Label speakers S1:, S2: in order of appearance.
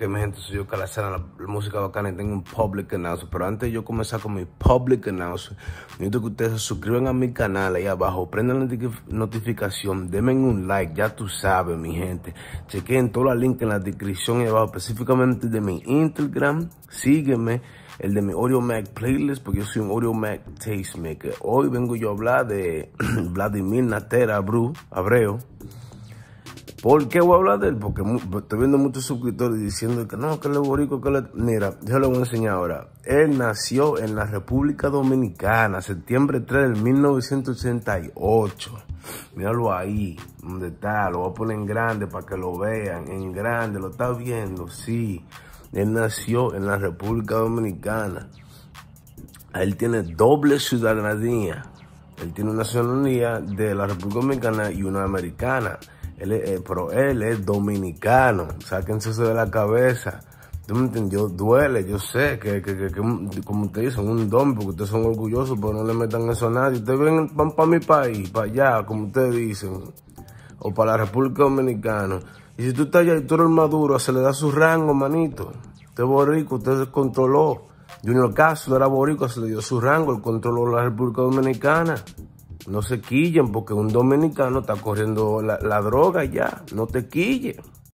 S1: que mi gente soy yo la, música bacana y tengo un public announcement. Pero antes de yo comenzar con mi public announcement, necesito que ustedes se suscriban a mi canal ahí abajo, prendan la notificación, denme un like, ya tú sabes, mi gente. Chequen todos los links en la descripción y abajo, específicamente de mi Instagram. Sígueme, el de mi Oreo Mac playlist, porque yo soy un Oreo Mac tastemaker. Hoy vengo yo a hablar de Vladimir Natera Abreu. ¿Por qué voy a hablar de él? Porque estoy viendo muchos suscriptores diciendo que no, que es borico, que le... Mira, yo le voy a enseñar ahora. Él nació en la República Dominicana, septiembre 3 de 1988. Míralo ahí, donde está, lo voy a poner en grande para que lo vean, en grande, lo está viendo, sí. Él nació en la República Dominicana. Él tiene doble ciudadanía. Él tiene una ciudadanía de la República Dominicana y una americana. Él es, eh, pero él es dominicano, sáquense eso de la cabeza. Yo duele, yo sé que, que, que, que como ustedes dicen, un don, porque ustedes son orgullosos, pero no le metan eso a nadie. Ustedes ven, van para mi país, para allá, como ustedes dicen, o para la República Dominicana. Y si tú estás allá y tú eres maduro, se le da su rango, manito. Usted es borico, usted se controló. Junior Castro era borico se le dio su rango, él controló la República Dominicana. No se quillen porque un dominicano está corriendo la, droga ya. No te quillen.